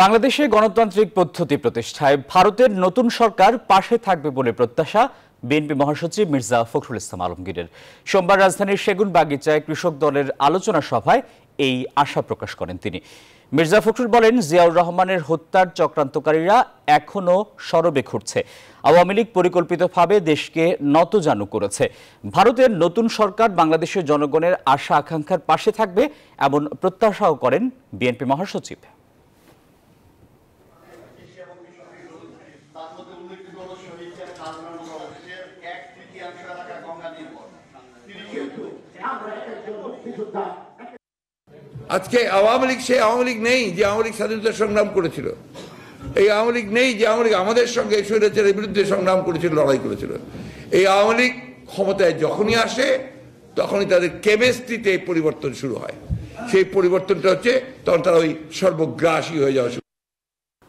বাংলাদেশে গণতান্ত্রিক পদ্ধতি প্রতিষ্ঠায় ভারতের নতুন সরকার পাশে থাকবে বলে প্রত্যাশা বিএনপি মহাসচিব মির্জা ফখরুল ইসলাম আলমগীরের সোমবার রাজধানীর সেগুন বাগিচায় কৃষক দলের আলোচনা সভায় এই আশা প্রকাশ করেন তিনি মির্জা ফখরুল বলেন জিয়াউর রহমানের হত্যার চক্রান্তকারীরা এখনও সরবে ঘুরছে আওয়ামী লীগ পরিকল্পিতভাবে দেশকে নতজানু করেছে ভারতের নতুন সরকার বাংলাদেশের জনগণের আশা আকাঙ্ক্ষার পাশে থাকবে এমন প্রত্যাশাও করেন বিএনপি মহাসচিব আজকে আওয়ামী লীগ সে আওয়ামী লীগ নেই যে আওয়ামী লীগ স্বাধীনতা সংগ্রাম করেছিল এই আওয়ামী লীগ নেই যে আওয়ামী লীগ আমাদের সঙ্গে স্বৈরাচারের বিরুদ্ধে সংগ্রাম করেছিল লড়াই করেছিল এই আওয়ামী লীগ ক্ষমতায় যখনই আসে তখনই তাদের কেমিস্ট্রিতে পরিবর্তন শুরু হয় সেই পরিবর্তনটা হচ্ছে তখন তারা ওই সর্বগ্রাসী হয়ে যাওয়া